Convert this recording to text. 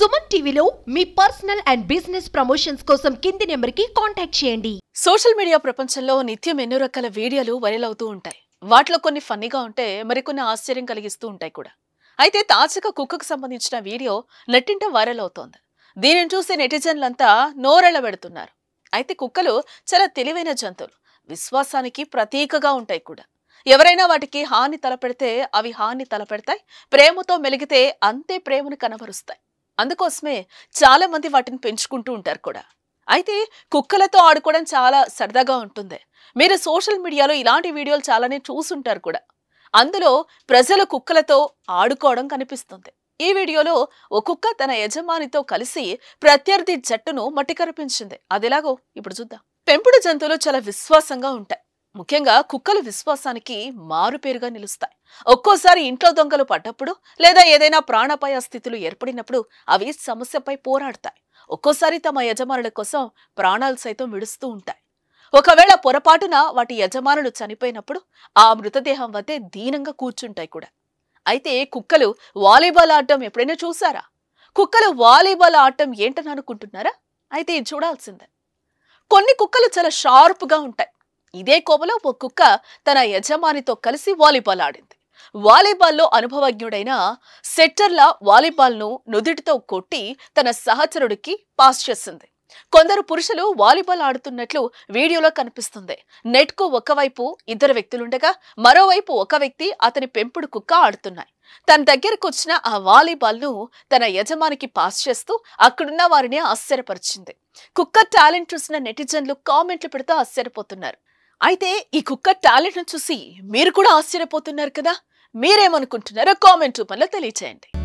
సుమన్ టీవీలో మీ personal and business promotions కోసం కింది నెంబర్కి కాంటాక్ట్ చేయండి సోషల్ మీడియా ప్రపంచంలో నిత్యం ఎన్నో రకాల వీడియోలు వైరల్ అవుతూ ఉంటాయి వాటిలో కొన్ని ఫన్నీగా ఉంటే మరికొన్ని ఆశ్చర్యం కలిగిస్తూ ఉంటాయి కూడా అయితే తాజాగా కుక్కకు సంబంధించిన వీడియో నెట్టింట వైరల్ అవుతోంది దీనిని చూసి నెటిజన్లంతా నోరెళ్ళ పెడుతున్నారు అయితే కుక్కలు చాలా తెలివైన జంతువులు విశ్వాసానికి ప్రతీకగా ఉంటాయి కూడా ఎవరైనా వాటికి హాని తలపెడితే అవి హాని తలపెడతాయి ప్రేమతో మెలిగితే అంతే ప్రేమను కనబరుస్తాయి అందుకోసమే చాలా మంది వాటిని పెంచుకుంటూ ఉంటారు కూడా అయితే కుక్కలతో ఆడుకోవడం చాలా సరదాగా ఉంటుంది మీరు సోషల్ మీడియాలో ఇలాంటి వీడియోలు చాలానే చూసుంటారు కూడా అందులో ప్రజలు కుక్కలతో ఆడుకోవడం కనిపిస్తుంది ఈ వీడియోలో ఓ కుక్క తన యజమానితో కలిసి ప్రత్యర్థి జట్టును మట్టి కనిపించింది అదిలాగో ఇప్పుడు చూద్దాం పెంపుడు జంతువులు చాలా విశ్వాసంగా ఉంటాయి ముఖ్యంగా కుక్కలు విశ్వాసానికి మారుపేరుగా నిలుస్తాయి ఒక్కోసారి ఇంట్లో దొంగలు పడ్డప్పుడు లేదా ఏదైనా ప్రాణపాయ స్థితులు ఏర్పడినప్పుడు అవి సమస్యపై పోరాడతాయి ఒక్కోసారి తమ యజమానుల కోసం ప్రాణాలు సైతం విడుస్తూ ఉంటాయి ఒకవేళ పొరపాటున వాటి యజమానులు చనిపోయినప్పుడు ఆ మృతదేహం వద్దే దీనంగా కూర్చుంటాయి కూడా అయితే కుక్కలు వాలీబాల్ ఆడటం ఎప్పుడైనా చూసారా కుక్కలు వాలీబాల్ ఆడటం ఏంటని అనుకుంటున్నారా అయితే చూడాల్సిందే కొన్ని కుక్కలు చాలా షార్ప్గా ఉంటాయి ఇదే కోపలో ఓ కుక్క తన యజమానితో కలిసి వాలీబాల్ ఆడింది వాలీబాల్లో అనుభవజ్ఞుడైన సెట్టర్లా వాలీబాల్ను నుదుటితో కొట్టి తన సహచరుడికి పాస్ చేసింది కొందరు పురుషులు వాలీబాల్ ఆడుతున్నట్లు వీడియోలో కనిపిస్తుంది నెట్కు ఒకవైపు ఇద్దరు వ్యక్తులుండగా మరోవైపు ఒక వ్యక్తి అతని పెంపుడు కుక్క ఆడుతున్నాయి తన దగ్గరకు వచ్చిన ఆ వాలీబాల్ను తన యజమానికి పాస్ చేస్తూ అక్కడున్న వారిని ఆశ్చర్యపరిచింది కుక్క టాలెంట్ చూసిన నెటిజన్లు కామెంట్లు పెడుతూ ఆశ్చర్యపోతున్నారు అయితే ఈ కుక్క టాలెంట్ను చూసి మీరు కూడా ఆశ్చర్యపోతున్నారు కదా మీరేమనుకుంటున్నారో కామెంట్ రూపంలో తెలియచేయండి